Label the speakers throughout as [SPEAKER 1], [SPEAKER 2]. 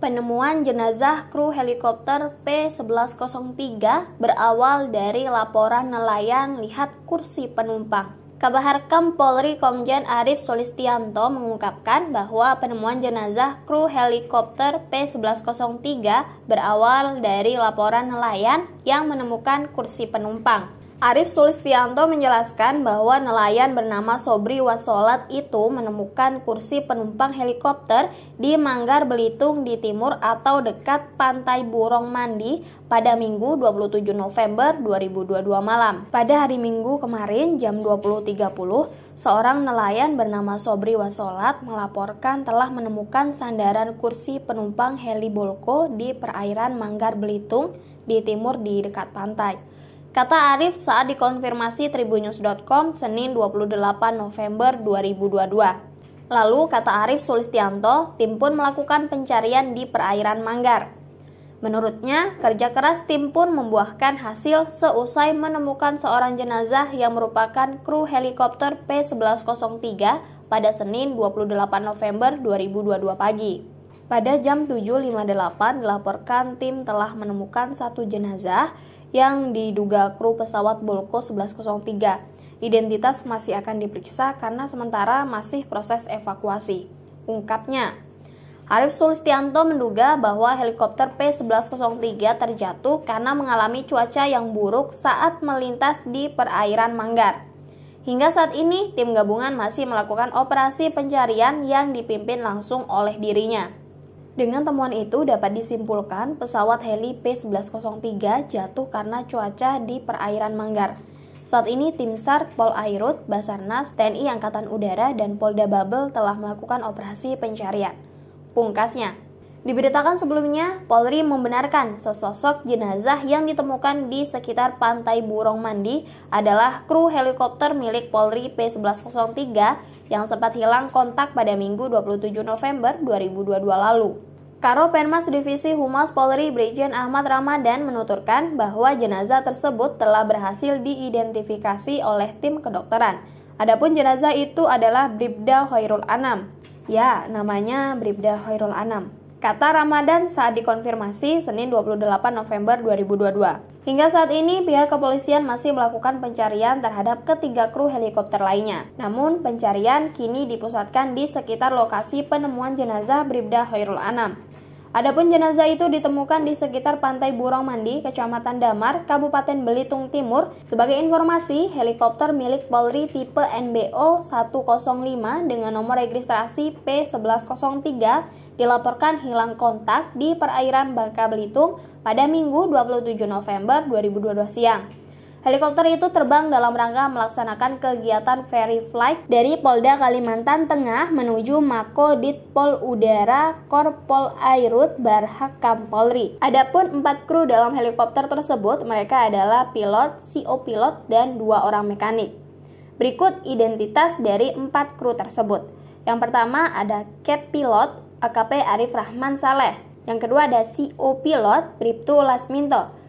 [SPEAKER 1] penemuan jenazah kru helikopter P1103 berawal dari laporan nelayan lihat kursi penumpang. Kabaharkam Polri Komjen Arief Solistianto mengungkapkan bahwa penemuan jenazah kru helikopter P1103 berawal dari laporan nelayan yang menemukan kursi penumpang. Arif Sulistianto menjelaskan bahwa nelayan bernama Sobri Wasolat itu menemukan kursi penumpang helikopter di Manggar Belitung di timur atau dekat Pantai Burong Mandi pada Minggu 27 November 2022 malam. Pada hari Minggu kemarin jam 20.30, seorang nelayan bernama Sobri Wasolat melaporkan telah menemukan sandaran kursi penumpang heli Bolko di perairan Manggar Belitung di timur di dekat pantai. Kata Arif saat dikonfirmasi tribunnews.com Senin 28 November 2022. Lalu kata Arif Sulistianto, tim pun melakukan pencarian di perairan Manggar. Menurutnya, kerja keras tim pun membuahkan hasil seusai menemukan seorang jenazah yang merupakan kru helikopter P1103 pada Senin 28 November 2022 pagi. Pada jam 7.58 dilaporkan tim telah menemukan satu jenazah yang diduga kru pesawat Bolko 1103. Identitas masih akan diperiksa karena sementara masih proses evakuasi. Ungkapnya, Arif Sulistianto menduga bahwa helikopter P-1103 terjatuh karena mengalami cuaca yang buruk saat melintas di perairan Manggar. Hingga saat ini, tim gabungan masih melakukan operasi pencarian yang dipimpin langsung oleh dirinya. Dengan temuan itu dapat disimpulkan pesawat heli P1103 jatuh karena cuaca di perairan Manggar. Saat ini tim SAR, Polairut, Basarnas, TNI Angkatan Udara, dan Polda Babel telah melakukan operasi pencarian. Pungkasnya, Diberitakan sebelumnya, Polri membenarkan sesosok jenazah yang ditemukan di sekitar Pantai Burong Mandi adalah kru helikopter milik Polri P-1103 yang sempat hilang kontak pada Minggu 27 November 2022 lalu. Karo Penmas Divisi Humas Polri Brigjen Ahmad Ramadan menuturkan bahwa jenazah tersebut telah berhasil diidentifikasi oleh tim kedokteran. Adapun jenazah itu adalah Bribda Hoirul Anam. Ya, namanya Bribda Hoirul Anam. Kata Ramadan saat dikonfirmasi Senin 28 November 2022. Hingga saat ini pihak kepolisian masih melakukan pencarian terhadap ketiga kru helikopter lainnya. Namun pencarian kini dipusatkan di sekitar lokasi penemuan jenazah Bribda Hoirul Anam. Adapun jenazah itu ditemukan di sekitar Pantai Burong Mandi, Kecamatan Damar, Kabupaten Belitung Timur. Sebagai informasi, helikopter milik Polri tipe NBO 105 dengan nomor registrasi P1103 dilaporkan hilang kontak di perairan Bangka Belitung pada Minggu 27 November 2022 siang. Helikopter itu terbang dalam rangka melaksanakan kegiatan ferry flight dari Polda Kalimantan Tengah menuju Mako Ditpol Udara Korpol Airut Barhak Kampolri. Adapun empat kru dalam helikopter tersebut mereka adalah pilot, CO pilot, dan dua orang mekanik. Berikut identitas dari empat kru tersebut. Yang pertama ada Cap Pilot AKP Arif Rahman Saleh. Yang kedua ada CO Pilot Priptu Lasminto.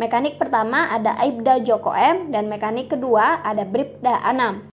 [SPEAKER 1] Mekanik pertama ada Aibda Joko M dan mekanik kedua ada Bribda Anam.